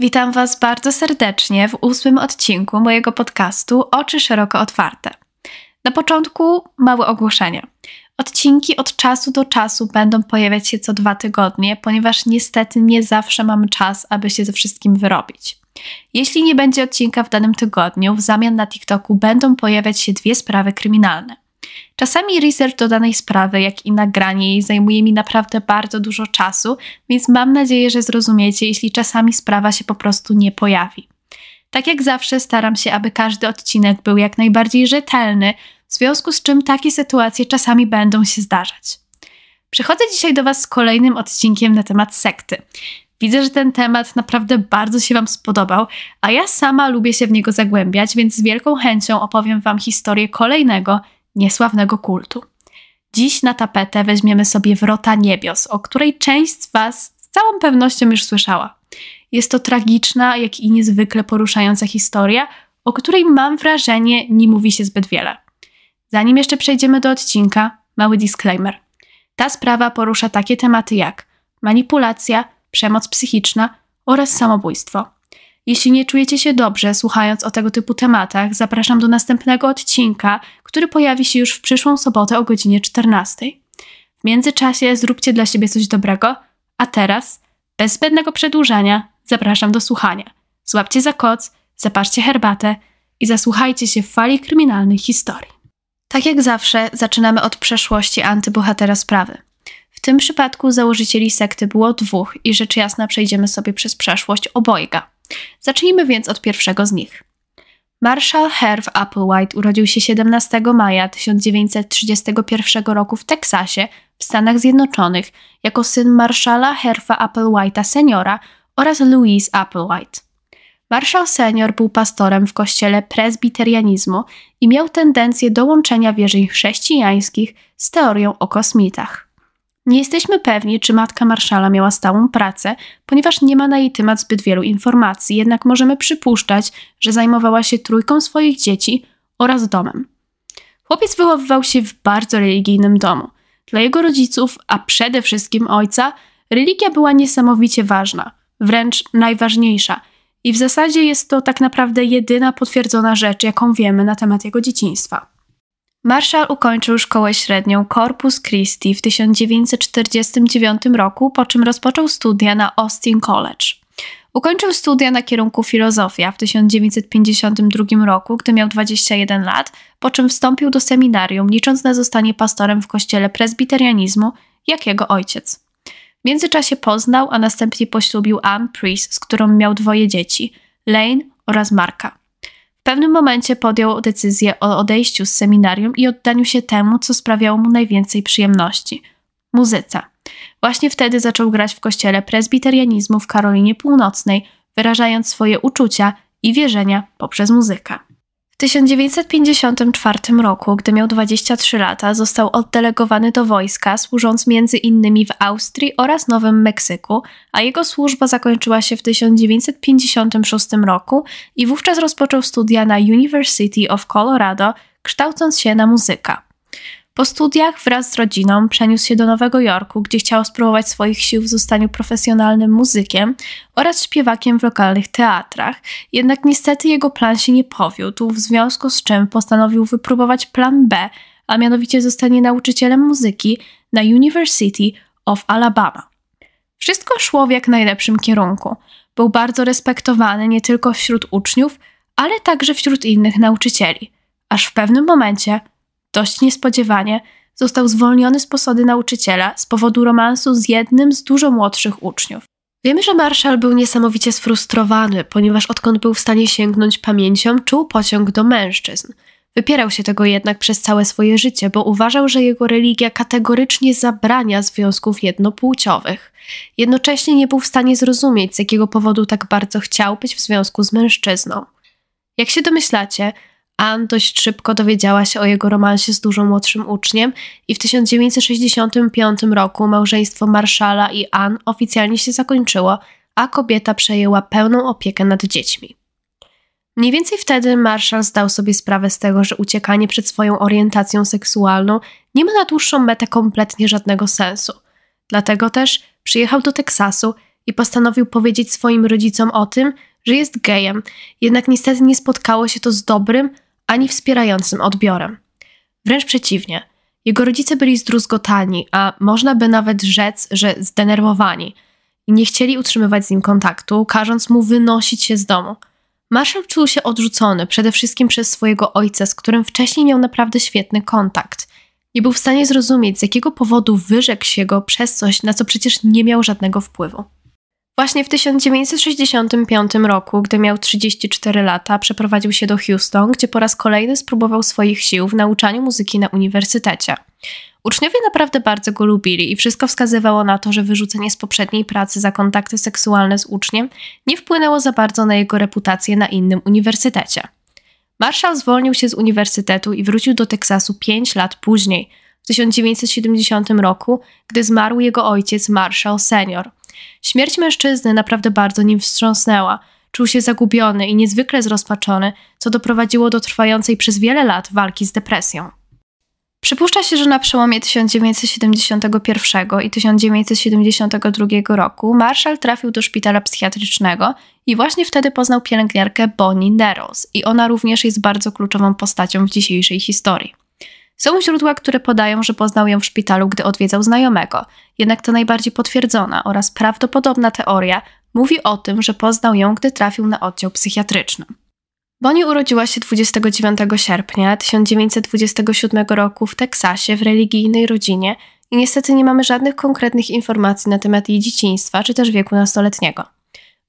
Witam Was bardzo serdecznie w ósmym odcinku mojego podcastu Oczy Szeroko Otwarte. Na początku małe ogłoszenie. Odcinki od czasu do czasu będą pojawiać się co dwa tygodnie, ponieważ niestety nie zawsze mam czas, aby się ze wszystkim wyrobić. Jeśli nie będzie odcinka w danym tygodniu, w zamian na TikToku będą pojawiać się dwie sprawy kryminalne – Czasami research do danej sprawy, jak i nagranie jej zajmuje mi naprawdę bardzo dużo czasu, więc mam nadzieję, że zrozumiecie, jeśli czasami sprawa się po prostu nie pojawi. Tak jak zawsze staram się, aby każdy odcinek był jak najbardziej rzetelny, w związku z czym takie sytuacje czasami będą się zdarzać. Przychodzę dzisiaj do Was z kolejnym odcinkiem na temat sekty. Widzę, że ten temat naprawdę bardzo się Wam spodobał, a ja sama lubię się w niego zagłębiać, więc z wielką chęcią opowiem Wam historię kolejnego niesławnego kultu. Dziś na tapetę weźmiemy sobie Wrota Niebios, o której część z Was z całą pewnością już słyszała. Jest to tragiczna, jak i niezwykle poruszająca historia, o której mam wrażenie nie mówi się zbyt wiele. Zanim jeszcze przejdziemy do odcinka, mały disclaimer. Ta sprawa porusza takie tematy jak manipulacja, przemoc psychiczna oraz samobójstwo. Jeśli nie czujecie się dobrze słuchając o tego typu tematach, zapraszam do następnego odcinka, który pojawi się już w przyszłą sobotę o godzinie 14. W międzyczasie zróbcie dla siebie coś dobrego, a teraz, bez zbędnego przedłużania, zapraszam do słuchania. Złapcie za koc, zapaszcie herbatę i zasłuchajcie się w fali kryminalnych historii. Tak jak zawsze, zaczynamy od przeszłości antybohatera sprawy. W tym przypadku założycieli sekty było dwóch i rzecz jasna przejdziemy sobie przez przeszłość obojga. Zacznijmy więc od pierwszego z nich. Marshall Herve Applewhite urodził się 17 maja 1931 roku w Teksasie w Stanach Zjednoczonych jako syn Marshalla Herfa Applewhite'a seniora oraz Louise Applewhite. Marshall senior był pastorem w kościele prezbiterianizmu i miał tendencję do łączenia wierzeń chrześcijańskich z teorią o kosmitach. Nie jesteśmy pewni, czy matka marszala miała stałą pracę, ponieważ nie ma na jej temat zbyt wielu informacji, jednak możemy przypuszczać, że zajmowała się trójką swoich dzieci oraz domem. Chłopiec wychowywał się w bardzo religijnym domu. Dla jego rodziców, a przede wszystkim ojca, religia była niesamowicie ważna, wręcz najważniejsza. I w zasadzie jest to tak naprawdę jedyna potwierdzona rzecz, jaką wiemy na temat jego dzieciństwa. Marshall ukończył szkołę średnią Corpus Christi w 1949 roku, po czym rozpoczął studia na Austin College. Ukończył studia na kierunku filozofia w 1952 roku, gdy miał 21 lat, po czym wstąpił do seminarium, licząc na zostanie pastorem w kościele prezbiterianizmu, jak jego ojciec. W międzyczasie poznał, a następnie poślubił Ann Priest, z którą miał dwoje dzieci, Lane oraz Marka pewnym momencie podjął decyzję o odejściu z seminarium i oddaniu się temu, co sprawiało mu najwięcej przyjemności muzyce. Właśnie wtedy zaczął grać w kościele prezbiterianizmu w Karolinie Północnej, wyrażając swoje uczucia i wierzenia poprzez muzykę. 1954 roku, gdy miał 23 lata, został oddelegowany do wojska, służąc między innymi w Austrii oraz Nowym Meksyku, a jego służba zakończyła się w 1956 roku i wówczas rozpoczął studia na University of Colorado, kształcąc się na muzyka. Po studiach wraz z rodziną przeniósł się do Nowego Jorku, gdzie chciał spróbować swoich sił w zostaniu profesjonalnym muzykiem oraz śpiewakiem w lokalnych teatrach. Jednak niestety jego plan się nie powiódł, w związku z czym postanowił wypróbować plan B, a mianowicie zostanie nauczycielem muzyki na University of Alabama. Wszystko szło w jak najlepszym kierunku. Był bardzo respektowany nie tylko wśród uczniów, ale także wśród innych nauczycieli. Aż w pewnym momencie dość niespodziewanie, został zwolniony z posady nauczyciela z powodu romansu z jednym z dużo młodszych uczniów. Wiemy, że Marszal był niesamowicie sfrustrowany, ponieważ odkąd był w stanie sięgnąć pamięcią, czuł pociąg do mężczyzn. Wypierał się tego jednak przez całe swoje życie, bo uważał, że jego religia kategorycznie zabrania związków jednopłciowych. Jednocześnie nie był w stanie zrozumieć, z jakiego powodu tak bardzo chciał być w związku z mężczyzną. Jak się domyślacie, Anne dość szybko dowiedziała się o jego romansie z dużo młodszym uczniem i w 1965 roku małżeństwo Marszala i Ann oficjalnie się zakończyło, a kobieta przejęła pełną opiekę nad dziećmi. Mniej więcej wtedy Marshall zdał sobie sprawę z tego, że uciekanie przed swoją orientacją seksualną nie ma na dłuższą metę kompletnie żadnego sensu. Dlatego też przyjechał do Teksasu i postanowił powiedzieć swoim rodzicom o tym, że jest gejem, jednak niestety nie spotkało się to z dobrym, ani wspierającym odbiorem. Wręcz przeciwnie, jego rodzice byli zdruzgotani, a można by nawet rzec, że zdenerwowani i nie chcieli utrzymywać z nim kontaktu, każąc mu wynosić się z domu. Marshall czuł się odrzucony przede wszystkim przez swojego ojca, z którym wcześniej miał naprawdę świetny kontakt. Nie był w stanie zrozumieć, z jakiego powodu wyrzekł się go przez coś, na co przecież nie miał żadnego wpływu. Właśnie w 1965 roku, gdy miał 34 lata, przeprowadził się do Houston, gdzie po raz kolejny spróbował swoich sił w nauczaniu muzyki na uniwersytecie. Uczniowie naprawdę bardzo go lubili i wszystko wskazywało na to, że wyrzucenie z poprzedniej pracy za kontakty seksualne z uczniem nie wpłynęło za bardzo na jego reputację na innym uniwersytecie. Marshall zwolnił się z uniwersytetu i wrócił do Teksasu 5 lat później, w 1970 roku, gdy zmarł jego ojciec Marshall senior – Śmierć mężczyzny naprawdę bardzo nim wstrząsnęła. Czuł się zagubiony i niezwykle zrozpaczony, co doprowadziło do trwającej przez wiele lat walki z depresją. Przypuszcza się, że na przełomie 1971 i 1972 roku Marshall trafił do szpitala psychiatrycznego i właśnie wtedy poznał pielęgniarkę Bonnie Neros i ona również jest bardzo kluczową postacią w dzisiejszej historii. Są źródła, które podają, że poznał ją w szpitalu, gdy odwiedzał znajomego, jednak to najbardziej potwierdzona oraz prawdopodobna teoria mówi o tym, że poznał ją, gdy trafił na oddział psychiatryczny. Bonnie urodziła się 29 sierpnia 1927 roku w Teksasie w religijnej rodzinie i niestety nie mamy żadnych konkretnych informacji na temat jej dzieciństwa czy też wieku nastoletniego.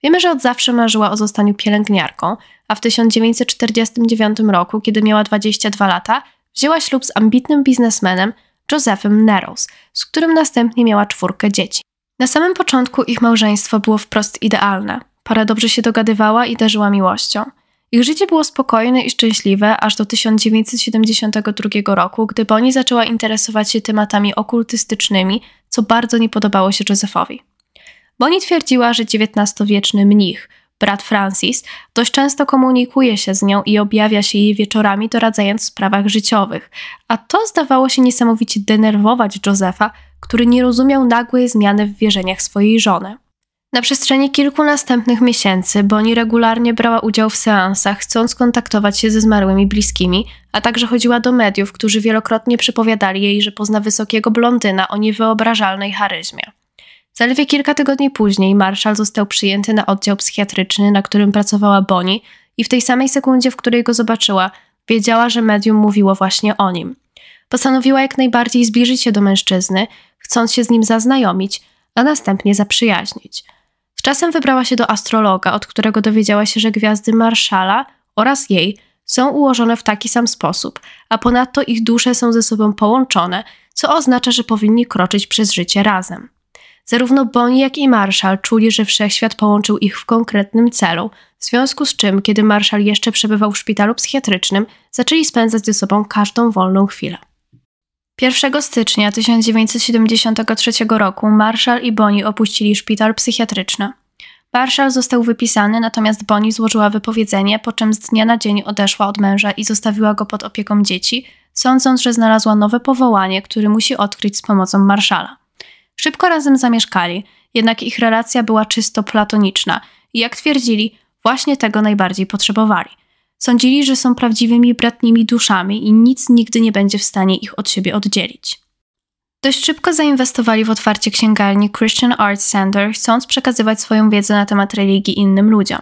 Wiemy, że od zawsze marzyła o zostaniu pielęgniarką, a w 1949 roku, kiedy miała 22 lata, wzięła ślub z ambitnym biznesmenem Josephem Neros, z którym następnie miała czwórkę dzieci. Na samym początku ich małżeństwo było wprost idealne. Para dobrze się dogadywała i darzyła miłością. Ich życie było spokojne i szczęśliwe aż do 1972 roku, gdy Bonnie zaczęła interesować się tematami okultystycznymi, co bardzo nie podobało się Josephowi. Bonnie twierdziła, że XIX-wieczny mnich, brat Francis, dość często komunikuje się z nią i objawia się jej wieczorami, doradzając w sprawach życiowych. A to zdawało się niesamowicie denerwować Josefa, który nie rozumiał nagłej zmiany w wierzeniach swojej żony. Na przestrzeni kilku następnych miesięcy Bonnie regularnie brała udział w seansach, chcąc kontaktować się ze zmarłymi bliskimi, a także chodziła do mediów, którzy wielokrotnie przypowiadali jej, że pozna wysokiego blondyna o niewyobrażalnej charyzmie. Zaledwie kilka tygodni później Marshall został przyjęty na oddział psychiatryczny, na którym pracowała Bonnie i w tej samej sekundzie, w której go zobaczyła, wiedziała, że medium mówiło właśnie o nim. Postanowiła jak najbardziej zbliżyć się do mężczyzny, chcąc się z nim zaznajomić, a następnie zaprzyjaźnić. Z czasem wybrała się do astrologa, od którego dowiedziała się, że gwiazdy Marszala oraz jej są ułożone w taki sam sposób, a ponadto ich dusze są ze sobą połączone, co oznacza, że powinni kroczyć przez życie razem. Zarówno Bonnie, jak i Marshall czuli, że wszechświat połączył ich w konkretnym celu, w związku z czym, kiedy Marshall jeszcze przebywał w szpitalu psychiatrycznym, zaczęli spędzać ze sobą każdą wolną chwilę. 1 stycznia 1973 roku Marshall i Bonnie opuścili szpital psychiatryczny. Marshall został wypisany, natomiast Bonnie złożyła wypowiedzenie, po czym z dnia na dzień odeszła od męża i zostawiła go pod opieką dzieci, sądząc, że znalazła nowe powołanie, które musi odkryć z pomocą Marszala. Szybko razem zamieszkali, jednak ich relacja była czysto platoniczna i jak twierdzili, właśnie tego najbardziej potrzebowali. Sądzili, że są prawdziwymi bratnimi duszami i nic nigdy nie będzie w stanie ich od siebie oddzielić. Dość szybko zainwestowali w otwarcie księgarni Christian Arts Center, chcąc przekazywać swoją wiedzę na temat religii innym ludziom.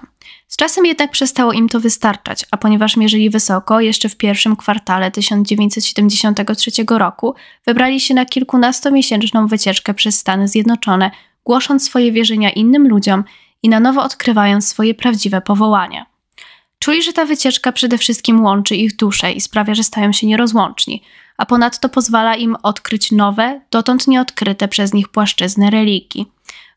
Z czasem jednak przestało im to wystarczać, a ponieważ mierzyli wysoko, jeszcze w pierwszym kwartale 1973 roku wybrali się na kilkunastomiesięczną wycieczkę przez Stany Zjednoczone, głosząc swoje wierzenia innym ludziom i na nowo odkrywając swoje prawdziwe powołanie. Czuli, że ta wycieczka przede wszystkim łączy ich dusze i sprawia, że stają się nierozłączni, a ponadto pozwala im odkryć nowe, dotąd nieodkryte przez nich płaszczyzny religii.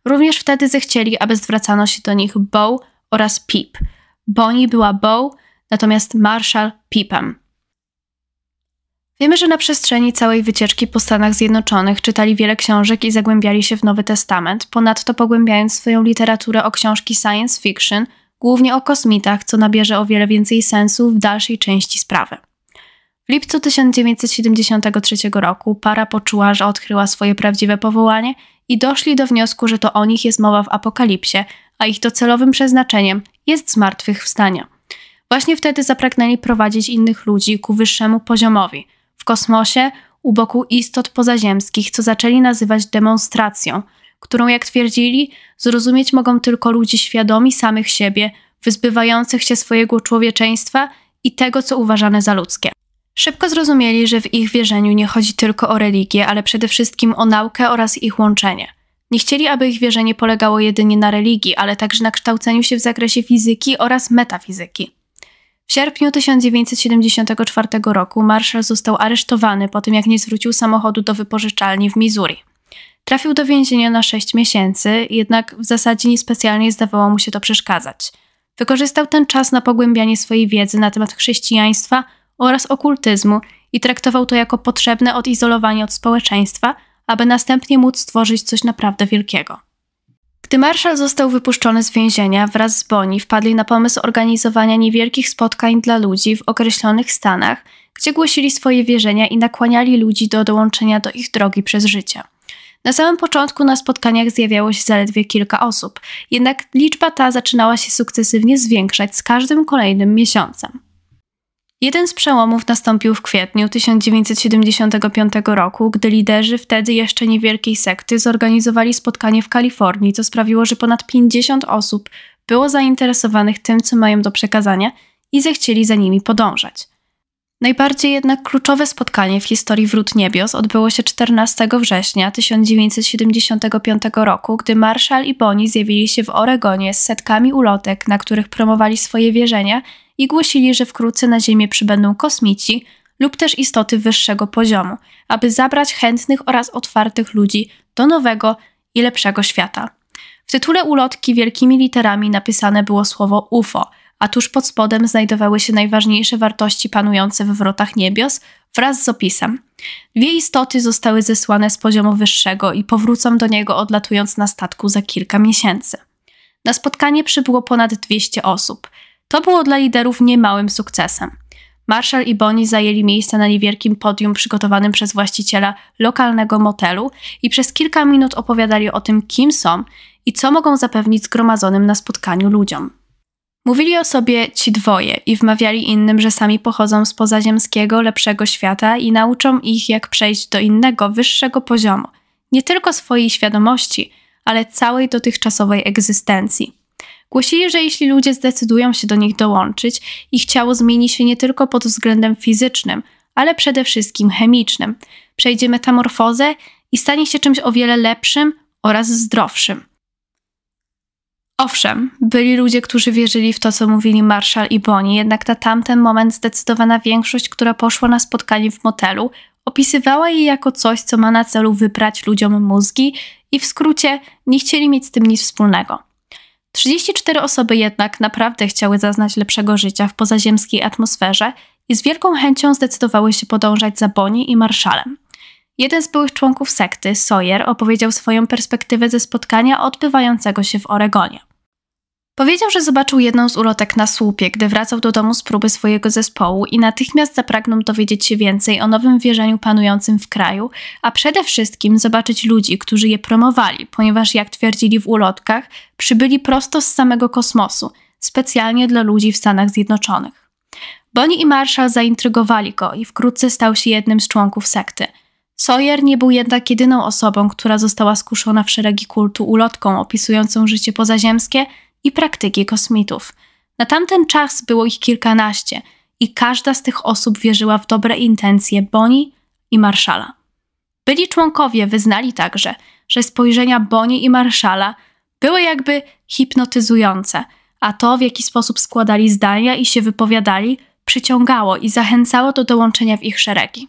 Również wtedy zechcieli, aby zwracano się do nich Bow, oraz Pip. Bonnie była Bo, natomiast Marshall Pipem. Wiemy, że na przestrzeni całej wycieczki po Stanach Zjednoczonych czytali wiele książek i zagłębiali się w Nowy Testament, ponadto pogłębiając swoją literaturę o książki science fiction, głównie o kosmitach, co nabierze o wiele więcej sensu w dalszej części sprawy. W lipcu 1973 roku para poczuła, że odkryła swoje prawdziwe powołanie i doszli do wniosku, że to o nich jest mowa w Apokalipsie, a ich docelowym przeznaczeniem jest zmartwychwstania. Właśnie wtedy zapragnęli prowadzić innych ludzi ku wyższemu poziomowi, w kosmosie, u boku istot pozaziemskich, co zaczęli nazywać demonstracją, którą, jak twierdzili, zrozumieć mogą tylko ludzie świadomi samych siebie, wyzbywających się swojego człowieczeństwa i tego, co uważane za ludzkie. Szybko zrozumieli, że w ich wierzeniu nie chodzi tylko o religię, ale przede wszystkim o naukę oraz ich łączenie – nie chcieli, aby ich wierzenie polegało jedynie na religii, ale także na kształceniu się w zakresie fizyki oraz metafizyki. W sierpniu 1974 roku Marshall został aresztowany po tym, jak nie zwrócił samochodu do wypożyczalni w Missouri. Trafił do więzienia na 6 miesięcy, jednak w zasadzie niespecjalnie zdawało mu się to przeszkadzać. Wykorzystał ten czas na pogłębianie swojej wiedzy na temat chrześcijaństwa oraz okultyzmu i traktował to jako potrzebne odizolowanie od społeczeństwa – aby następnie móc stworzyć coś naprawdę wielkiego. Gdy Marshall został wypuszczony z więzienia, wraz z Boni wpadli na pomysł organizowania niewielkich spotkań dla ludzi w określonych stanach, gdzie głosili swoje wierzenia i nakłaniali ludzi do dołączenia do ich drogi przez życie. Na samym początku na spotkaniach zjawiało się zaledwie kilka osób, jednak liczba ta zaczynała się sukcesywnie zwiększać z każdym kolejnym miesiącem. Jeden z przełomów nastąpił w kwietniu 1975 roku, gdy liderzy wtedy jeszcze niewielkiej sekty zorganizowali spotkanie w Kalifornii, co sprawiło, że ponad 50 osób było zainteresowanych tym, co mają do przekazania i zechcieli za nimi podążać. Najbardziej jednak kluczowe spotkanie w historii Wrót Niebios odbyło się 14 września 1975 roku, gdy Marshall i Bonnie zjawili się w Oregonie z setkami ulotek, na których promowali swoje wierzenia i głosili, że wkrótce na Ziemię przybędą kosmici lub też istoty wyższego poziomu, aby zabrać chętnych oraz otwartych ludzi do nowego i lepszego świata. W tytule ulotki wielkimi literami napisane było słowo UFO, a tuż pod spodem znajdowały się najważniejsze wartości panujące w wrotach niebios wraz z opisem. Dwie istoty zostały zesłane z poziomu wyższego i powrócą do niego odlatując na statku za kilka miesięcy. Na spotkanie przybyło ponad 200 osób. To było dla liderów niemałym sukcesem. Marshall i Bonnie zajęli miejsca na niewielkim podium przygotowanym przez właściciela lokalnego motelu i przez kilka minut opowiadali o tym, kim są i co mogą zapewnić zgromadzonym na spotkaniu ludziom. Mówili o sobie ci dwoje i wmawiali innym, że sami pochodzą z pozaziemskiego, lepszego świata i nauczą ich, jak przejść do innego, wyższego poziomu, nie tylko swojej świadomości, ale całej dotychczasowej egzystencji. Głosili, że jeśli ludzie zdecydują się do nich dołączyć, ich ciało zmieni się nie tylko pod względem fizycznym, ale przede wszystkim chemicznym. Przejdzie metamorfozę i stanie się czymś o wiele lepszym oraz zdrowszym. Owszem, byli ludzie, którzy wierzyli w to, co mówili Marshall i Bonnie, jednak na tamten moment zdecydowana większość, która poszła na spotkanie w motelu, opisywała je jako coś, co ma na celu wyprać ludziom mózgi i w skrócie nie chcieli mieć z tym nic wspólnego. 34 osoby jednak naprawdę chciały zaznać lepszego życia w pozaziemskiej atmosferze i z wielką chęcią zdecydowały się podążać za Boni i Marszalem. Jeden z byłych członków sekty, Sawyer, opowiedział swoją perspektywę ze spotkania odbywającego się w Oregonie. Powiedział, że zobaczył jedną z ulotek na słupie, gdy wracał do domu z próby swojego zespołu i natychmiast zapragnął dowiedzieć się więcej o nowym wierzeniu panującym w kraju, a przede wszystkim zobaczyć ludzi, którzy je promowali, ponieważ jak twierdzili w ulotkach, przybyli prosto z samego kosmosu, specjalnie dla ludzi w Stanach Zjednoczonych. Bonnie i Marshall zaintrygowali go i wkrótce stał się jednym z członków sekty – Sawyer nie był jednak jedyną osobą, która została skuszona w szeregi kultu ulotką opisującą życie pozaziemskie i praktyki kosmitów. Na tamten czas było ich kilkanaście i każda z tych osób wierzyła w dobre intencje Boni i Marszala. Byli członkowie wyznali także, że spojrzenia Boni i Marszala były jakby hipnotyzujące, a to w jaki sposób składali zdania i się wypowiadali przyciągało i zachęcało do dołączenia w ich szeregi.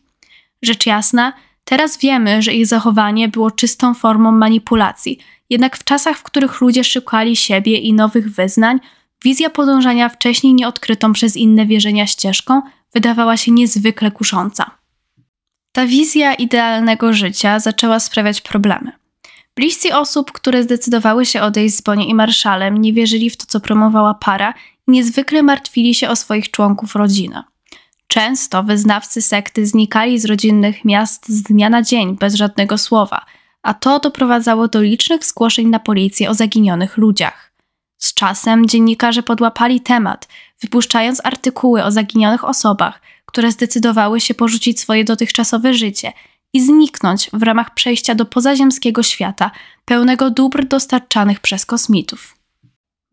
Rzecz jasna, teraz wiemy, że ich zachowanie było czystą formą manipulacji jednak w czasach, w których ludzie szukali siebie i nowych wyznań, wizja podążania wcześniej nieodkrytą przez inne wierzenia ścieżką wydawała się niezwykle kusząca. Ta wizja idealnego życia zaczęła sprawiać problemy. Bliscy osób, które zdecydowały się odejść z Bonnie i Marszalem, nie wierzyli w to, co promowała para i niezwykle martwili się o swoich członków rodziny. Często wyznawcy sekty znikali z rodzinnych miast z dnia na dzień bez żadnego słowa – a to doprowadzało do licznych zgłoszeń na policję o zaginionych ludziach. Z czasem dziennikarze podłapali temat, wypuszczając artykuły o zaginionych osobach, które zdecydowały się porzucić swoje dotychczasowe życie i zniknąć w ramach przejścia do pozaziemskiego świata pełnego dóbr dostarczanych przez kosmitów.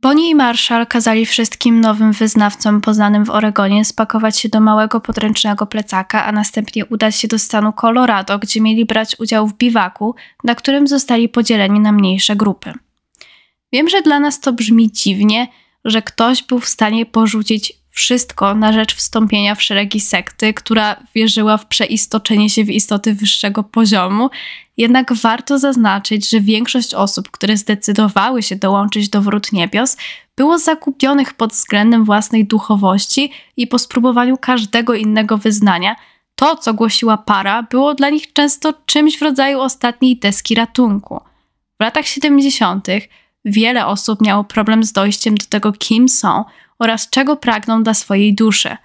Bonnie i Marshall kazali wszystkim nowym wyznawcom poznanym w Oregonie spakować się do małego podręcznego plecaka, a następnie udać się do stanu Colorado, gdzie mieli brać udział w biwaku, na którym zostali podzieleni na mniejsze grupy. Wiem, że dla nas to brzmi dziwnie, że ktoś był w stanie porzucić wszystko na rzecz wstąpienia w szeregi sekty, która wierzyła w przeistoczenie się w istoty wyższego poziomu. Jednak warto zaznaczyć, że większość osób, które zdecydowały się dołączyć do Wrót Niebios, było zakupionych pod względem własnej duchowości i po spróbowaniu każdego innego wyznania, to, co głosiła para, było dla nich często czymś w rodzaju ostatniej deski ratunku. W latach 70 Wiele osób miało problem z dojściem do tego, kim są oraz czego pragną dla swojej duszy.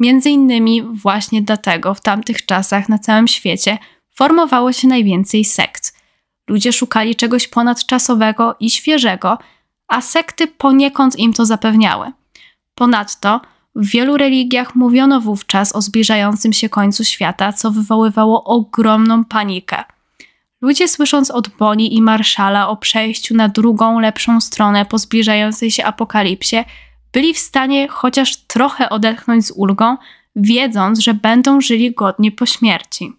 Między innymi właśnie dlatego w tamtych czasach na całym świecie formowało się najwięcej sekt. Ludzie szukali czegoś ponadczasowego i świeżego, a sekty poniekąd im to zapewniały. Ponadto w wielu religiach mówiono wówczas o zbliżającym się końcu świata, co wywoływało ogromną panikę – Ludzie słysząc od Boni i Marszala o przejściu na drugą, lepszą stronę po zbliżającej się apokalipsie, byli w stanie chociaż trochę odetchnąć z ulgą, wiedząc, że będą żyli godnie po śmierci.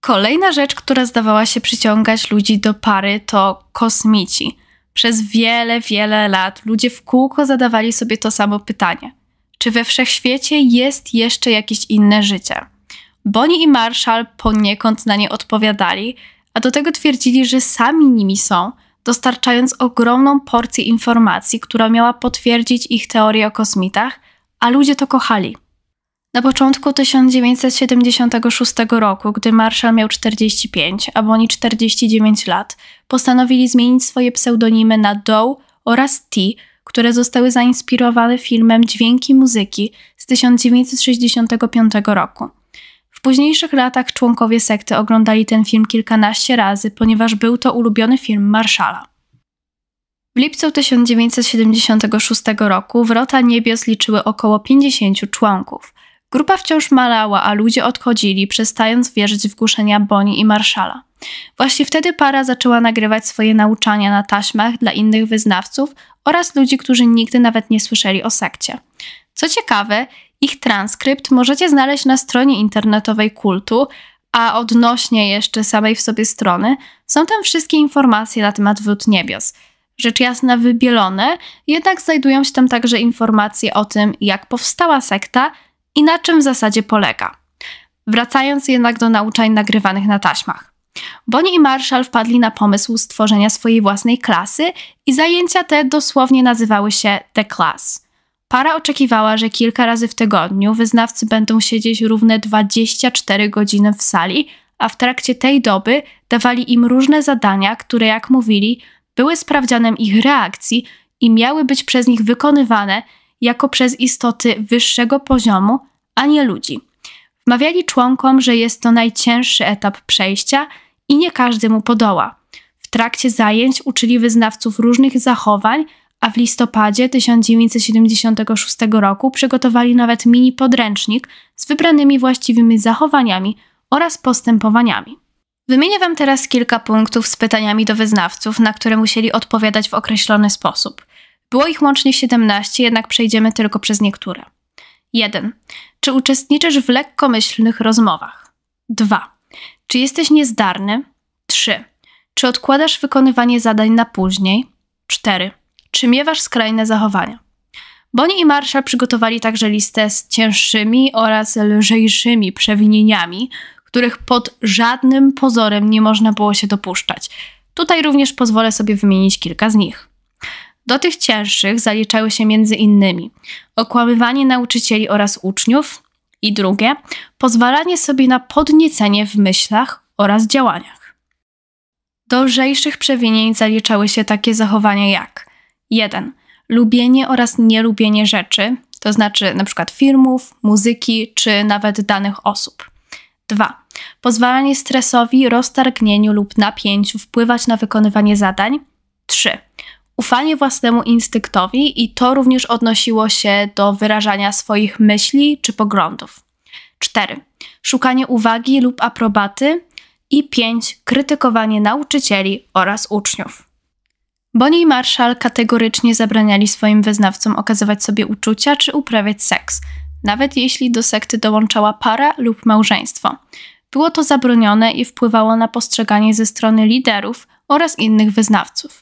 Kolejna rzecz, która zdawała się przyciągać ludzi do pary, to kosmici. Przez wiele, wiele lat ludzie w kółko zadawali sobie to samo pytanie: czy we wszechświecie jest jeszcze jakieś inne życie? Bonnie i Marshall poniekąd na nie odpowiadali, a do tego twierdzili, że sami nimi są, dostarczając ogromną porcję informacji, która miała potwierdzić ich teorię o kosmitach, a ludzie to kochali. Na początku 1976 roku, gdy Marshall miał 45, a Bonnie 49 lat, postanowili zmienić swoje pseudonimy na Doe oraz T, które zostały zainspirowane filmem Dźwięki Muzyki z 1965 roku. W późniejszych latach członkowie sekty oglądali ten film kilkanaście razy, ponieważ był to ulubiony film Marszala. W lipcu 1976 roku wrota niebios liczyły około 50 członków. Grupa wciąż malała, a ludzie odchodzili, przestając wierzyć w głoszenia Boni i Marszala. Właśnie wtedy para zaczęła nagrywać swoje nauczania na taśmach dla innych wyznawców oraz ludzi, którzy nigdy nawet nie słyszeli o sekcie. Co ciekawe, ich transkrypt możecie znaleźć na stronie internetowej kultu, a odnośnie jeszcze samej w sobie strony, są tam wszystkie informacje na temat wrót niebios. Rzecz jasna wybielone, jednak znajdują się tam także informacje o tym, jak powstała sekta i na czym w zasadzie polega. Wracając jednak do nauczań nagrywanych na taśmach. Bonnie i Marshall wpadli na pomysł stworzenia swojej własnej klasy i zajęcia te dosłownie nazywały się The Class – Para oczekiwała, że kilka razy w tygodniu wyznawcy będą siedzieć równe 24 godziny w sali, a w trakcie tej doby dawali im różne zadania, które, jak mówili, były sprawdzianem ich reakcji i miały być przez nich wykonywane jako przez istoty wyższego poziomu, a nie ludzi. Wmawiali członkom, że jest to najcięższy etap przejścia i nie każdy mu podoła. W trakcie zajęć uczyli wyznawców różnych zachowań a w listopadzie 1976 roku przygotowali nawet mini podręcznik z wybranymi właściwymi zachowaniami oraz postępowaniami. Wymienię Wam teraz kilka punktów z pytaniami do wyznawców, na które musieli odpowiadać w określony sposób. Było ich łącznie 17, jednak przejdziemy tylko przez niektóre. 1. Czy uczestniczysz w lekkomyślnych rozmowach? 2. Czy jesteś niezdarny? 3. Czy odkładasz wykonywanie zadań na później? 4 czy miewasz skrajne zachowania. Bonnie i Marshall przygotowali także listę z cięższymi oraz lżejszymi przewinieniami, których pod żadnym pozorem nie można było się dopuszczać. Tutaj również pozwolę sobie wymienić kilka z nich. Do tych cięższych zaliczały się między innymi okłamywanie nauczycieli oraz uczniów i drugie pozwalanie sobie na podniecenie w myślach oraz działaniach. Do lżejszych przewinień zaliczały się takie zachowania jak 1. Lubienie oraz nielubienie rzeczy, to znaczy np. filmów, muzyki czy nawet danych osób. 2. Pozwalanie stresowi, roztargnieniu lub napięciu wpływać na wykonywanie zadań. 3. Ufanie własnemu instynktowi i to również odnosiło się do wyrażania swoich myśli czy poglądów. 4. Szukanie uwagi lub aprobaty. I 5. Krytykowanie nauczycieli oraz uczniów. Bonnie i Marshall kategorycznie zabraniali swoim wyznawcom okazywać sobie uczucia czy uprawiać seks, nawet jeśli do sekty dołączała para lub małżeństwo. Było to zabronione i wpływało na postrzeganie ze strony liderów oraz innych wyznawców.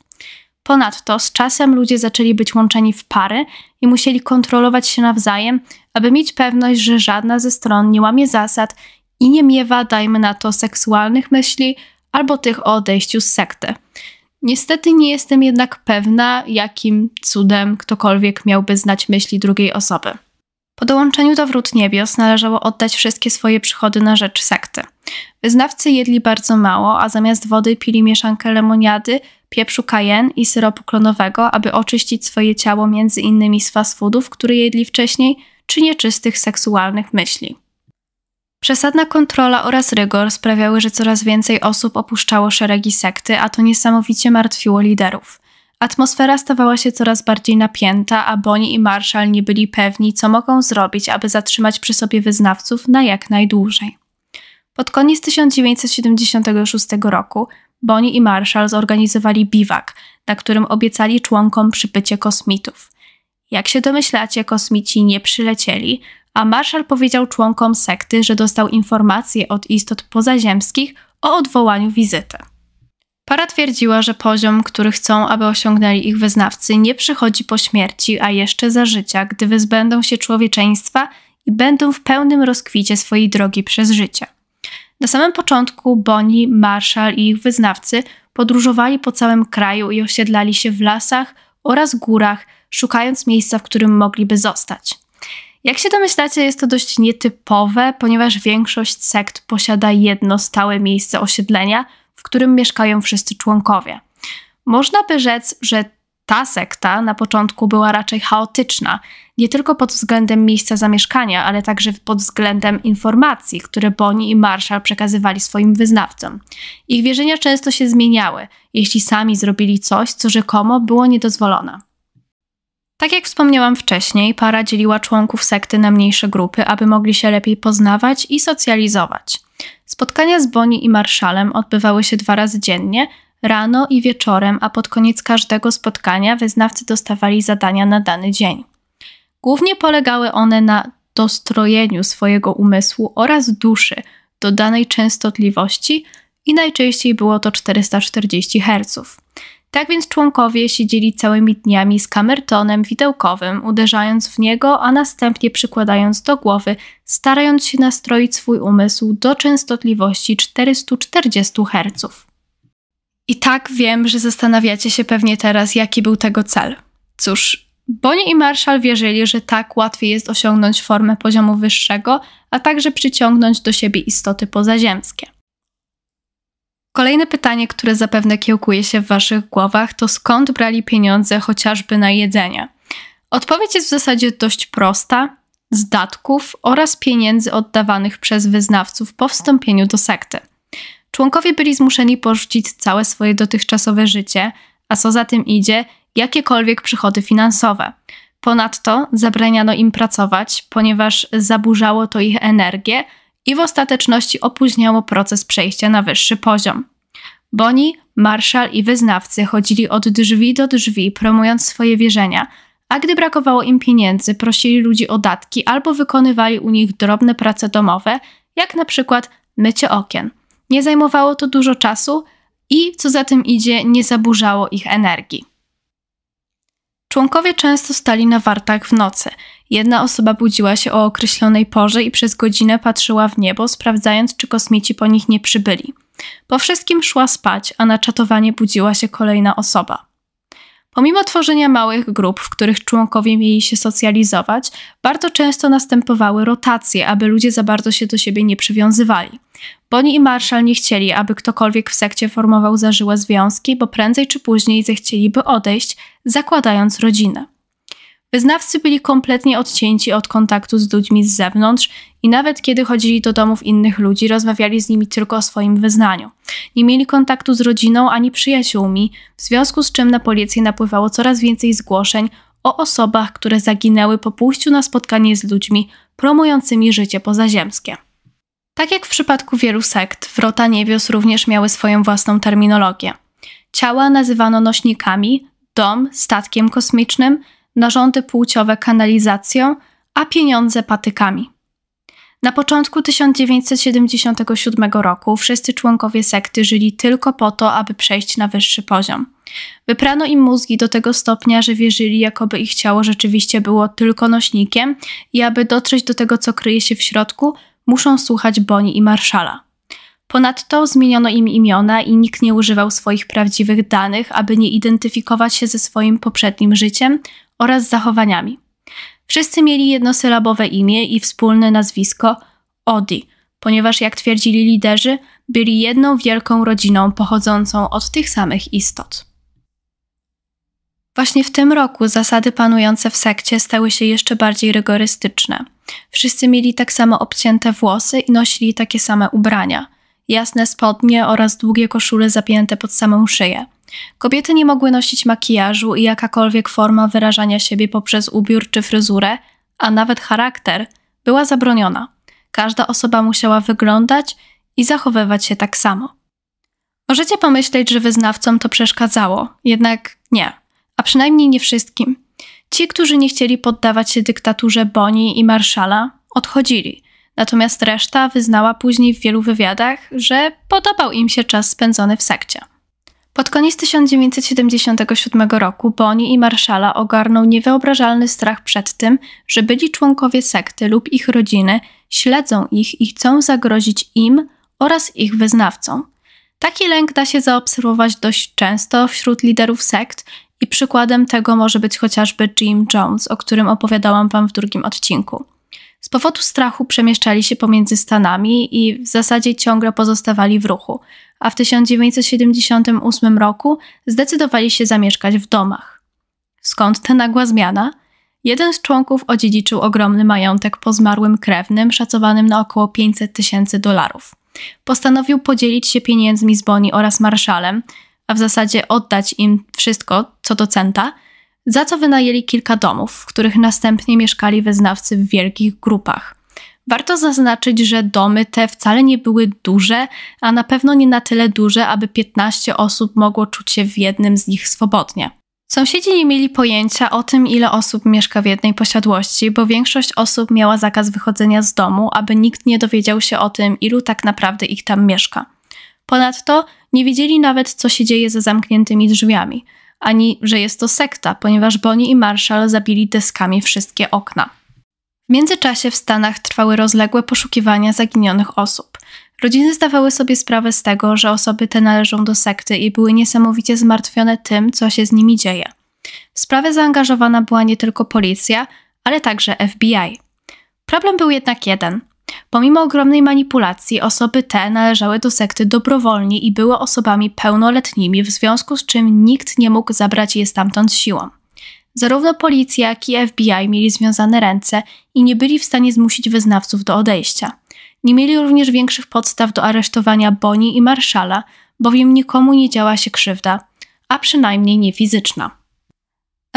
Ponadto z czasem ludzie zaczęli być łączeni w pary i musieli kontrolować się nawzajem, aby mieć pewność, że żadna ze stron nie łamie zasad i nie miewa, dajmy na to, seksualnych myśli albo tych o odejściu z sekty. Niestety nie jestem jednak pewna, jakim cudem ktokolwiek miałby znać myśli drugiej osoby. Po dołączeniu do Wrót Niebios należało oddać wszystkie swoje przychody na rzecz sekty. Wyznawcy jedli bardzo mało, a zamiast wody pili mieszankę lemoniady, pieprzu kajen i syropu klonowego, aby oczyścić swoje ciało między innymi z fast foodów, które jedli wcześniej, czy nieczystych seksualnych myśli. Przesadna kontrola oraz rygor sprawiały, że coraz więcej osób opuszczało szeregi sekty, a to niesamowicie martwiło liderów. Atmosfera stawała się coraz bardziej napięta, a Bonnie i Marshall nie byli pewni, co mogą zrobić, aby zatrzymać przy sobie wyznawców na jak najdłużej. Pod koniec 1976 roku Bonnie i Marshall zorganizowali biwak, na którym obiecali członkom przybycie kosmitów. Jak się domyślacie, kosmici nie przylecieli, a marszał powiedział członkom sekty, że dostał informacje od istot pozaziemskich o odwołaniu wizyty. Para twierdziła, że poziom, który chcą, aby osiągnęli ich wyznawcy, nie przychodzi po śmierci, a jeszcze za życia, gdy wyzbędą się człowieczeństwa i będą w pełnym rozkwicie swojej drogi przez życie. Na samym początku Bonnie, Marshall i ich wyznawcy podróżowali po całym kraju i osiedlali się w lasach oraz górach, szukając miejsca, w którym mogliby zostać. Jak się domyślacie, jest to dość nietypowe, ponieważ większość sekt posiada jedno stałe miejsce osiedlenia, w którym mieszkają wszyscy członkowie. Można by rzec, że ta sekta na początku była raczej chaotyczna, nie tylko pod względem miejsca zamieszkania, ale także pod względem informacji, które Boni i Marshall przekazywali swoim wyznawcom. Ich wierzenia często się zmieniały, jeśli sami zrobili coś, co rzekomo było niedozwolone. Tak jak wspomniałam wcześniej, para dzieliła członków sekty na mniejsze grupy, aby mogli się lepiej poznawać i socjalizować. Spotkania z Boni i Marszalem odbywały się dwa razy dziennie, rano i wieczorem, a pod koniec każdego spotkania wyznawcy dostawali zadania na dany dzień. Głównie polegały one na dostrojeniu swojego umysłu oraz duszy do danej częstotliwości i najczęściej było to 440 Hz. Tak więc członkowie siedzieli całymi dniami z kamertonem widełkowym, uderzając w niego, a następnie przykładając do głowy, starając się nastroić swój umysł do częstotliwości 440 Hz. I tak wiem, że zastanawiacie się pewnie teraz, jaki był tego cel. Cóż, Bonnie i Marshall wierzyli, że tak łatwiej jest osiągnąć formę poziomu wyższego, a także przyciągnąć do siebie istoty pozaziemskie. Kolejne pytanie, które zapewne kiełkuje się w Waszych głowach, to skąd brali pieniądze chociażby na jedzenie? Odpowiedź jest w zasadzie dość prosta: z datków oraz pieniędzy oddawanych przez wyznawców po wstąpieniu do sekty. Członkowie byli zmuszeni porzucić całe swoje dotychczasowe życie, a co za tym idzie, jakiekolwiek przychody finansowe. Ponadto zabraniano im pracować, ponieważ zaburzało to ich energię i w ostateczności opóźniało proces przejścia na wyższy poziom. Boni, Marszal i wyznawcy chodzili od drzwi do drzwi, promując swoje wierzenia, a gdy brakowało im pieniędzy, prosili ludzi o datki albo wykonywali u nich drobne prace domowe, jak na przykład mycie okien. Nie zajmowało to dużo czasu i, co za tym idzie, nie zaburzało ich energii. Członkowie często stali na wartach w nocy. Jedna osoba budziła się o określonej porze i przez godzinę patrzyła w niebo, sprawdzając, czy kosmici po nich nie przybyli. Po wszystkim szła spać, a na czatowanie budziła się kolejna osoba. Pomimo tworzenia małych grup, w których członkowie mieli się socjalizować, bardzo często następowały rotacje, aby ludzie za bardzo się do siebie nie przywiązywali. Bonnie i Marshall nie chcieli, aby ktokolwiek w sekcie formował zażyłe związki, bo prędzej czy później zechcieliby odejść, zakładając rodzinę. Wyznawcy byli kompletnie odcięci od kontaktu z ludźmi z zewnątrz i nawet kiedy chodzili do domów innych ludzi, rozmawiali z nimi tylko o swoim wyznaniu. Nie mieli kontaktu z rodziną ani przyjaciółmi, w związku z czym na policję napływało coraz więcej zgłoszeń o osobach, które zaginęły po pójściu na spotkanie z ludźmi promującymi życie pozaziemskie. Tak jak w przypadku wielu sekt, wrota niebios również miały swoją własną terminologię. Ciała nazywano nośnikami, dom statkiem kosmicznym, narządy płciowe kanalizacją, a pieniądze patykami. Na początku 1977 roku wszyscy członkowie sekty żyli tylko po to, aby przejść na wyższy poziom. Wyprano im mózgi do tego stopnia, że wierzyli, jakoby ich ciało rzeczywiście było tylko nośnikiem i aby dotrzeć do tego, co kryje się w środku, muszą słuchać Boni i Marszala. Ponadto zmieniono im imiona i nikt nie używał swoich prawdziwych danych, aby nie identyfikować się ze swoim poprzednim życiem oraz zachowaniami. Wszyscy mieli jednosylabowe imię i wspólne nazwisko Odi, ponieważ jak twierdzili liderzy, byli jedną wielką rodziną pochodzącą od tych samych istot. Właśnie w tym roku zasady panujące w sekcie stały się jeszcze bardziej rygorystyczne. Wszyscy mieli tak samo obcięte włosy i nosili takie same ubrania – jasne spodnie oraz długie koszule zapięte pod samą szyję. Kobiety nie mogły nosić makijażu i jakakolwiek forma wyrażania siebie poprzez ubiór czy fryzurę, a nawet charakter, była zabroniona. Każda osoba musiała wyglądać i zachowywać się tak samo. Możecie pomyśleć, że wyznawcom to przeszkadzało, jednak nie, a przynajmniej nie wszystkim. Ci, którzy nie chcieli poddawać się dyktaturze Boni i Marszala, odchodzili, Natomiast reszta wyznała później w wielu wywiadach, że podobał im się czas spędzony w sekcie. Pod koniec 1977 roku Boni i Marszala ogarnął niewyobrażalny strach przed tym, że byli członkowie sekty lub ich rodziny śledzą ich i chcą zagrozić im oraz ich wyznawcom. Taki lęk da się zaobserwować dość często wśród liderów sekt i przykładem tego może być chociażby Jim Jones, o którym opowiadałam Wam w drugim odcinku. Z powodu strachu przemieszczali się pomiędzy Stanami i w zasadzie ciągle pozostawali w ruchu, a w 1978 roku zdecydowali się zamieszkać w domach. Skąd ta nagła zmiana? Jeden z członków odziedziczył ogromny majątek po zmarłym krewnym, szacowanym na około 500 tysięcy dolarów. Postanowił podzielić się pieniędzmi z Boni oraz marszalem, a w zasadzie oddać im wszystko co do centa – za co wynajęli kilka domów, w których następnie mieszkali wyznawcy w wielkich grupach. Warto zaznaczyć, że domy te wcale nie były duże, a na pewno nie na tyle duże, aby 15 osób mogło czuć się w jednym z nich swobodnie. Sąsiedzi nie mieli pojęcia o tym, ile osób mieszka w jednej posiadłości, bo większość osób miała zakaz wychodzenia z domu, aby nikt nie dowiedział się o tym, ilu tak naprawdę ich tam mieszka. Ponadto nie wiedzieli nawet, co się dzieje za zamkniętymi drzwiami – ani że jest to sekta, ponieważ Bonnie i Marshall zabili deskami wszystkie okna. W międzyczasie w Stanach trwały rozległe poszukiwania zaginionych osób. Rodziny zdawały sobie sprawę z tego, że osoby te należą do sekty i były niesamowicie zmartwione tym, co się z nimi dzieje. W sprawę zaangażowana była nie tylko policja, ale także FBI. Problem był jednak jeden. Pomimo ogromnej manipulacji, osoby te należały do sekty dobrowolnie i były osobami pełnoletnimi, w związku z czym nikt nie mógł zabrać je stamtąd siłą. Zarówno policja, jak i FBI mieli związane ręce i nie byli w stanie zmusić wyznawców do odejścia. Nie mieli również większych podstaw do aresztowania Boni i Marszala, bowiem nikomu nie działa się krzywda, a przynajmniej nie fizyczna.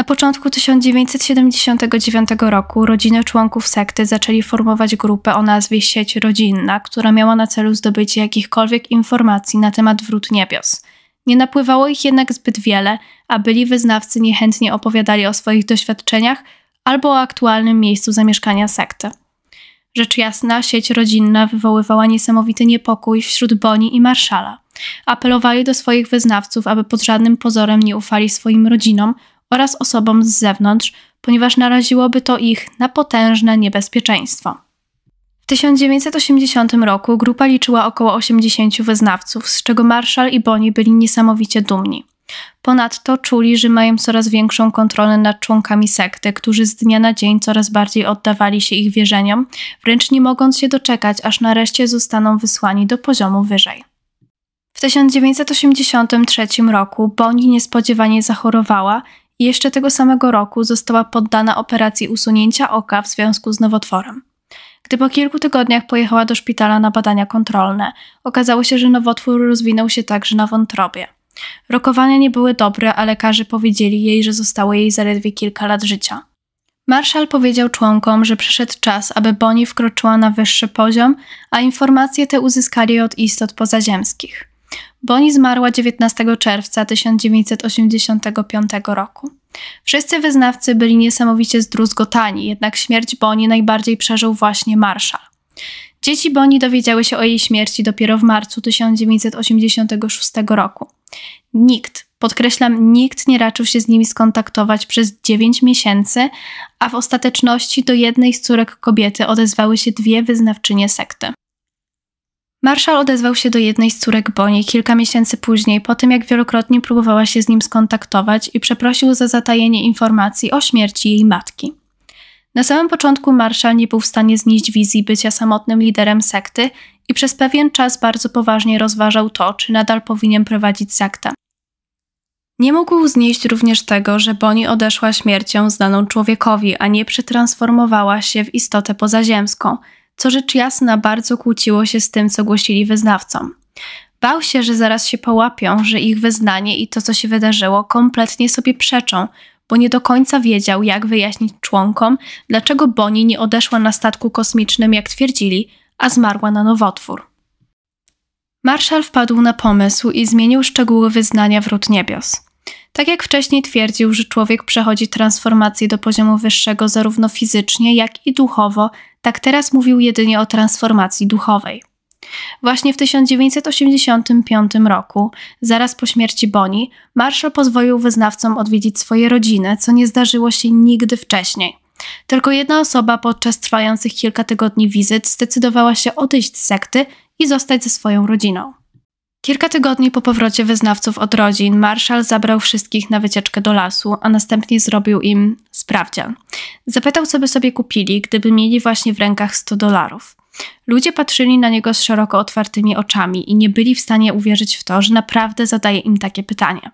Na początku 1979 roku rodziny członków sekty zaczęli formować grupę o nazwie Sieć Rodzinna, która miała na celu zdobycie jakichkolwiek informacji na temat wrót niebios. Nie napływało ich jednak zbyt wiele, a byli wyznawcy niechętnie opowiadali o swoich doświadczeniach albo o aktualnym miejscu zamieszkania sekty. Rzecz jasna, sieć rodzinna wywoływała niesamowity niepokój wśród Boni i Marszala. Apelowali do swoich wyznawców, aby pod żadnym pozorem nie ufali swoim rodzinom oraz osobom z zewnątrz, ponieważ naraziłoby to ich na potężne niebezpieczeństwo. W 1980 roku grupa liczyła około 80 wyznawców, z czego Marshall i Bonnie byli niesamowicie dumni. Ponadto czuli, że mają coraz większą kontrolę nad członkami sekty, którzy z dnia na dzień coraz bardziej oddawali się ich wierzeniom, wręcz nie mogąc się doczekać, aż nareszcie zostaną wysłani do poziomu wyżej. W 1983 roku Bonnie niespodziewanie zachorowała jeszcze tego samego roku została poddana operacji usunięcia oka w związku z nowotworem. Gdy po kilku tygodniach pojechała do szpitala na badania kontrolne, okazało się, że nowotwór rozwinął się także na wątrobie. Rokowania nie były dobre, a lekarze powiedzieli jej, że zostało jej zaledwie kilka lat życia. Marszal powiedział członkom, że przyszedł czas, aby Bonnie wkroczyła na wyższy poziom, a informacje te uzyskali od istot pozaziemskich. Bonnie zmarła 19 czerwca 1985 roku. Wszyscy wyznawcy byli niesamowicie zdruzgotani, jednak śmierć Bonnie najbardziej przeżył właśnie marszał. Dzieci Bonnie dowiedziały się o jej śmierci dopiero w marcu 1986 roku. Nikt, podkreślam, nikt nie raczył się z nimi skontaktować przez 9 miesięcy, a w ostateczności do jednej z córek kobiety odezwały się dwie wyznawczynie sekty. Marszal odezwał się do jednej z córek Boni kilka miesięcy później, po tym jak wielokrotnie próbowała się z nim skontaktować i przeprosił za zatajenie informacji o śmierci jej matki. Na samym początku Marszal nie był w stanie znieść wizji bycia samotnym liderem sekty i przez pewien czas bardzo poważnie rozważał to, czy nadal powinien prowadzić sektę. Nie mógł znieść również tego, że Boni odeszła śmiercią znaną człowiekowi, a nie przetransformowała się w istotę pozaziemską – co rzecz jasna bardzo kłóciło się z tym, co głosili wyznawcom. Bał się, że zaraz się połapią, że ich wyznanie i to, co się wydarzyło, kompletnie sobie przeczą, bo nie do końca wiedział, jak wyjaśnić członkom, dlaczego Bonnie nie odeszła na statku kosmicznym, jak twierdzili, a zmarła na nowotwór. Marszal wpadł na pomysł i zmienił szczegóły wyznania wrót niebios. Tak jak wcześniej twierdził, że człowiek przechodzi transformację do poziomu wyższego zarówno fizycznie, jak i duchowo, tak teraz mówił jedynie o transformacji duchowej. Właśnie w 1985 roku, zaraz po śmierci Boni, Marshall pozwolił wyznawcom odwiedzić swoje rodziny, co nie zdarzyło się nigdy wcześniej. Tylko jedna osoba podczas trwających kilka tygodni wizyt zdecydowała się odejść z sekty i zostać ze swoją rodziną. Kilka tygodni po powrocie wyznawców od rodzin, Marszal zabrał wszystkich na wycieczkę do lasu, a następnie zrobił im sprawdzian. Zapytał, co by sobie kupili, gdyby mieli właśnie w rękach 100 dolarów. Ludzie patrzyli na niego z szeroko otwartymi oczami i nie byli w stanie uwierzyć w to, że naprawdę zadaje im takie pytanie.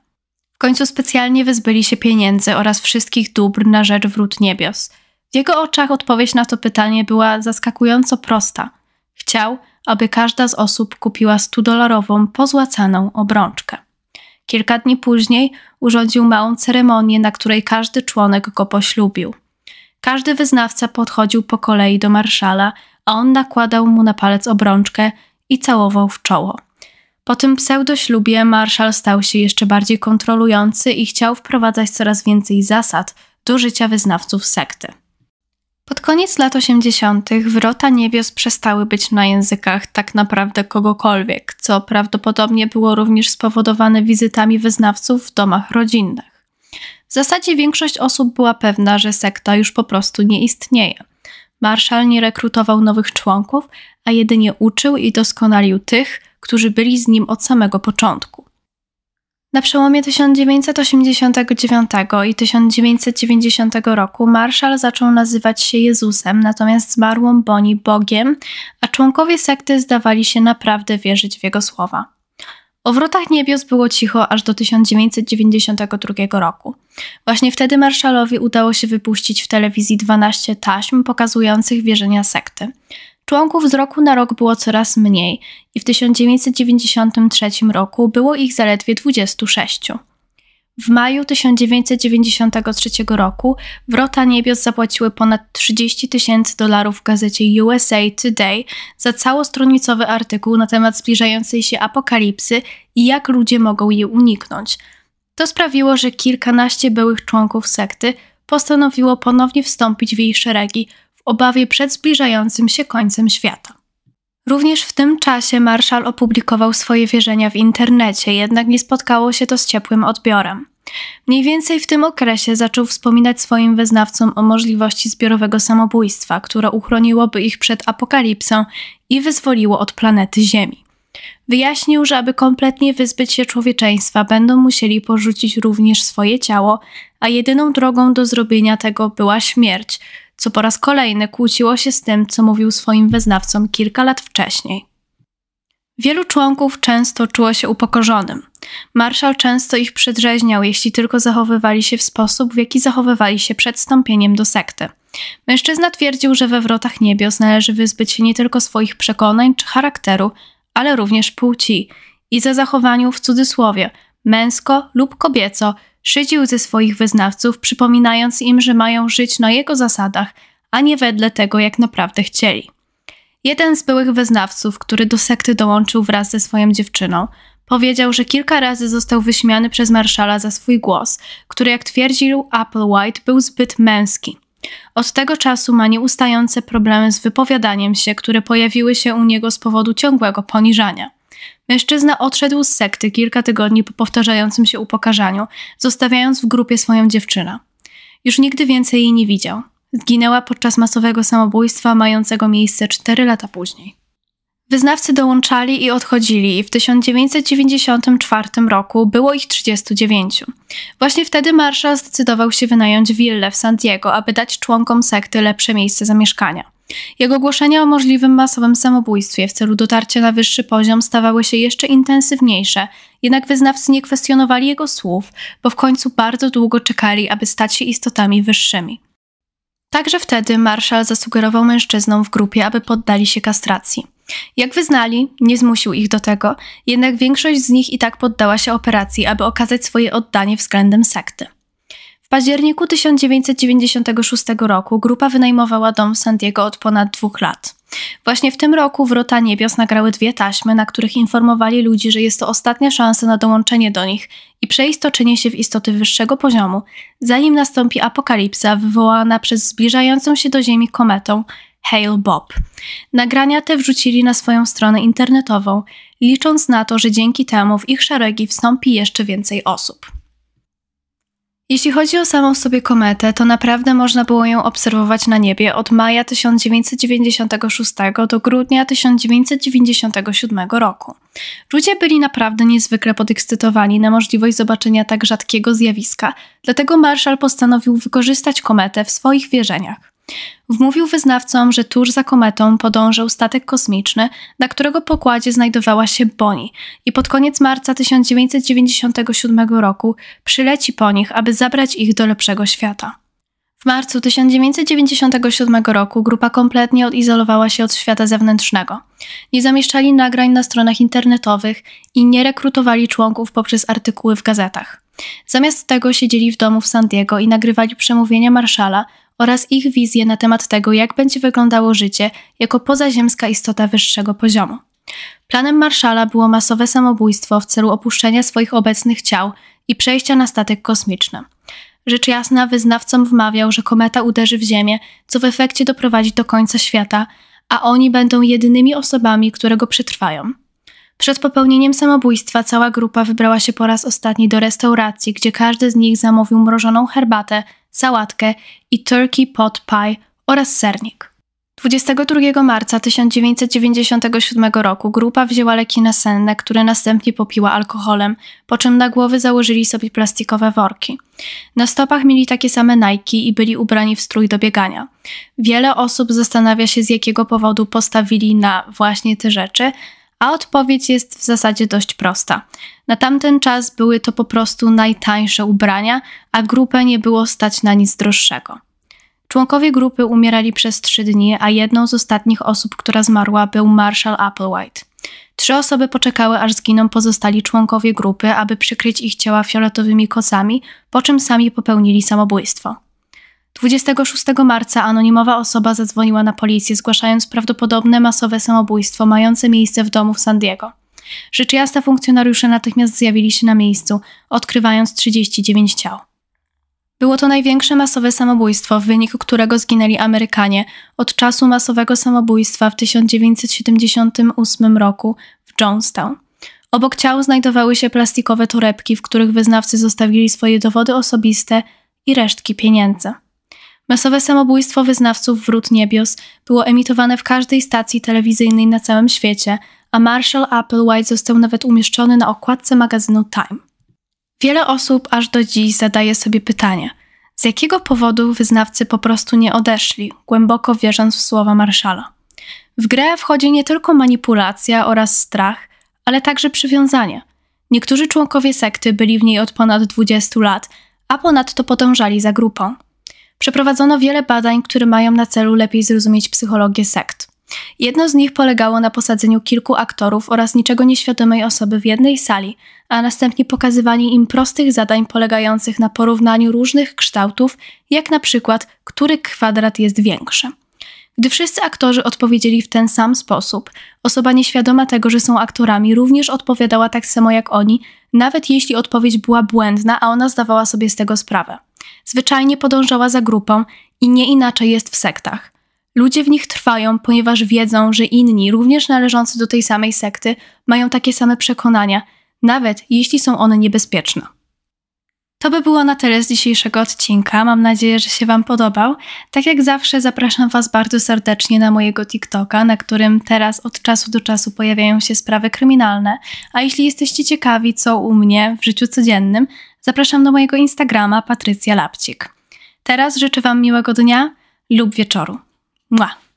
W końcu specjalnie wyzbyli się pieniędzy oraz wszystkich dóbr na rzecz wrót niebios. W jego oczach odpowiedź na to pytanie była zaskakująco prosta. Chciał, aby każda z osób kupiła 100-dolarową pozłacaną obrączkę. Kilka dni później urządził małą ceremonię, na której każdy członek go poślubił. Każdy wyznawca podchodził po kolei do marszala, a on nakładał mu na palec obrączkę i całował w czoło. Po tym pseudoślubie marszal stał się jeszcze bardziej kontrolujący i chciał wprowadzać coraz więcej zasad do życia wyznawców sekty. Pod koniec lat 80. wrota niebios przestały być na językach tak naprawdę kogokolwiek, co prawdopodobnie było również spowodowane wizytami wyznawców w domach rodzinnych. W zasadzie większość osób była pewna, że sekta już po prostu nie istnieje. Marszal nie rekrutował nowych członków, a jedynie uczył i doskonalił tych, którzy byli z nim od samego początku. Na przełomie 1989 i 1990 roku Marshall zaczął nazywać się Jezusem, natomiast zmarłą Boni Bogiem, a członkowie sekty zdawali się naprawdę wierzyć w jego słowa. O wrotach niebios było cicho aż do 1992 roku. Właśnie wtedy Marshallowi udało się wypuścić w telewizji 12 taśm pokazujących wierzenia sekty. Członków z roku na rok było coraz mniej i w 1993 roku było ich zaledwie 26. W maju 1993 roku Wrota Niebios zapłaciły ponad 30 tysięcy dolarów w gazecie USA Today za całostronicowy artykuł na temat zbliżającej się apokalipsy i jak ludzie mogą jej uniknąć. To sprawiło, że kilkanaście byłych członków sekty postanowiło ponownie wstąpić w jej szeregi, obawie przed zbliżającym się końcem świata. Również w tym czasie Marszal opublikował swoje wierzenia w internecie, jednak nie spotkało się to z ciepłym odbiorem. Mniej więcej w tym okresie zaczął wspominać swoim wyznawcom o możliwości zbiorowego samobójstwa, które uchroniłoby ich przed apokalipsą i wyzwoliło od planety Ziemi. Wyjaśnił, że aby kompletnie wyzbyć się człowieczeństwa, będą musieli porzucić również swoje ciało, a jedyną drogą do zrobienia tego była śmierć, co po raz kolejny kłóciło się z tym, co mówił swoim wyznawcom kilka lat wcześniej. Wielu członków często czuło się upokorzonym. Marszał często ich przedrzeźniał, jeśli tylko zachowywali się w sposób, w jaki zachowywali się przed wstąpieniem do sekty. Mężczyzna twierdził, że we wrotach niebios należy wyzbyć się nie tylko swoich przekonań czy charakteru, ale również płci i za zachowaniu w cudzysłowie męsko lub kobieco szydził ze swoich wyznawców, przypominając im, że mają żyć na jego zasadach, a nie wedle tego, jak naprawdę chcieli. Jeden z byłych wyznawców, który do sekty dołączył wraz ze swoją dziewczyną, powiedział, że kilka razy został wyśmiany przez marszala za swój głos, który, jak twierdził Applewhite, był zbyt męski. Od tego czasu ma nieustające problemy z wypowiadaniem się, które pojawiły się u niego z powodu ciągłego poniżania. Mężczyzna odszedł z sekty kilka tygodni po powtarzającym się upokarzaniu, zostawiając w grupie swoją dziewczynę. Już nigdy więcej jej nie widział. Zginęła podczas masowego samobójstwa mającego miejsce cztery lata później. Wyznawcy dołączali i odchodzili i w 1994 roku było ich 39. Właśnie wtedy marszał zdecydował się wynająć willę w San Diego, aby dać członkom sekty lepsze miejsce zamieszkania. Jego głoszenia o możliwym masowym samobójstwie w celu dotarcia na wyższy poziom stawały się jeszcze intensywniejsze, jednak wyznawcy nie kwestionowali jego słów, bo w końcu bardzo długo czekali, aby stać się istotami wyższymi. Także wtedy marszał zasugerował mężczyznom w grupie, aby poddali się kastracji. Jak wyznali, nie zmusił ich do tego, jednak większość z nich i tak poddała się operacji, aby okazać swoje oddanie względem sekty. W październiku 1996 roku grupa wynajmowała dom w San Diego od ponad dwóch lat. Właśnie w tym roku Wrota Niebios nagrały dwie taśmy, na których informowali ludzi, że jest to ostatnia szansa na dołączenie do nich i przeistoczenie się w istoty wyższego poziomu, zanim nastąpi apokalipsa wywołana przez zbliżającą się do Ziemi kometą, Hail Bob. Nagrania te wrzucili na swoją stronę internetową, licząc na to, że dzięki temu w ich szeregi wstąpi jeszcze więcej osób. Jeśli chodzi o samą sobie kometę, to naprawdę można było ją obserwować na niebie od maja 1996 do grudnia 1997 roku. Ludzie byli naprawdę niezwykle podekscytowani na możliwość zobaczenia tak rzadkiego zjawiska, dlatego Marshall postanowił wykorzystać kometę w swoich wierzeniach. Wmówił wyznawcom, że tuż za kometą podążył statek kosmiczny, na którego pokładzie znajdowała się Boni i pod koniec marca 1997 roku przyleci po nich, aby zabrać ich do lepszego świata. W marcu 1997 roku grupa kompletnie odizolowała się od świata zewnętrznego. Nie zamieszczali nagrań na stronach internetowych i nie rekrutowali członków poprzez artykuły w gazetach. Zamiast tego siedzieli w domu w San Diego i nagrywali przemówienia marszala, oraz ich wizje na temat tego, jak będzie wyglądało życie jako pozaziemska istota wyższego poziomu. Planem Marszala było masowe samobójstwo w celu opuszczenia swoich obecnych ciał i przejścia na statek kosmiczny. Rzecz jasna, wyznawcom wmawiał, że kometa uderzy w Ziemię, co w efekcie doprowadzi do końca świata, a oni będą jedynymi osobami, które go przetrwają. Przed popełnieniem samobójstwa cała grupa wybrała się po raz ostatni do restauracji, gdzie każdy z nich zamówił mrożoną herbatę sałatkę i turkey pot pie oraz sernik. 22 marca 1997 roku grupa wzięła leki nasenne, które następnie popiła alkoholem, po czym na głowy założyli sobie plastikowe worki. Na stopach mieli takie same najki i byli ubrani w strój do biegania. Wiele osób zastanawia się, z jakiego powodu postawili na właśnie te rzeczy, a odpowiedź jest w zasadzie dość prosta. Na tamten czas były to po prostu najtańsze ubrania, a grupę nie było stać na nic droższego. Członkowie grupy umierali przez trzy dni, a jedną z ostatnich osób, która zmarła, był Marshall Applewhite. Trzy osoby poczekały, aż zginą pozostali członkowie grupy, aby przykryć ich ciała fioletowymi kosami, po czym sami popełnili samobójstwo. 26 marca anonimowa osoba zadzwoniła na policję, zgłaszając prawdopodobne masowe samobójstwo mające miejsce w domu w San Diego. Rzecz jasna funkcjonariusze natychmiast zjawili się na miejscu, odkrywając 39 ciał. Było to największe masowe samobójstwo, w wyniku którego zginęli Amerykanie od czasu masowego samobójstwa w 1978 roku w Jonestown. Obok ciał znajdowały się plastikowe torebki, w których wyznawcy zostawili swoje dowody osobiste i resztki pieniędzy. Masowe samobójstwo wyznawców Wrót Niebios było emitowane w każdej stacji telewizyjnej na całym świecie, a Marshall Applewhite został nawet umieszczony na okładce magazynu Time. Wiele osób aż do dziś zadaje sobie pytanie, z jakiego powodu wyznawcy po prostu nie odeszli, głęboko wierząc w słowa Marshalla? W grę wchodzi nie tylko manipulacja oraz strach, ale także przywiązanie. Niektórzy członkowie sekty byli w niej od ponad 20 lat, a ponadto podążali za grupą. Przeprowadzono wiele badań, które mają na celu lepiej zrozumieć psychologię sekt. Jedno z nich polegało na posadzeniu kilku aktorów oraz niczego nieświadomej osoby w jednej sali, a następnie pokazywaniu im prostych zadań polegających na porównaniu różnych kształtów, jak na przykład, który kwadrat jest większy. Gdy wszyscy aktorzy odpowiedzieli w ten sam sposób, osoba nieświadoma tego, że są aktorami, również odpowiadała tak samo jak oni, nawet jeśli odpowiedź była błędna, a ona zdawała sobie z tego sprawę zwyczajnie podążała za grupą i nie inaczej jest w sektach. Ludzie w nich trwają, ponieważ wiedzą, że inni, również należący do tej samej sekty, mają takie same przekonania, nawet jeśli są one niebezpieczne. To by było na tyle z dzisiejszego odcinka. Mam nadzieję, że się Wam podobał. Tak jak zawsze, zapraszam Was bardzo serdecznie na mojego TikToka, na którym teraz od czasu do czasu pojawiają się sprawy kryminalne. A jeśli jesteście ciekawi, co u mnie w życiu codziennym, zapraszam do mojego Instagrama Patrycja Lapcik. Teraz życzę Wam miłego dnia lub wieczoru. Mua!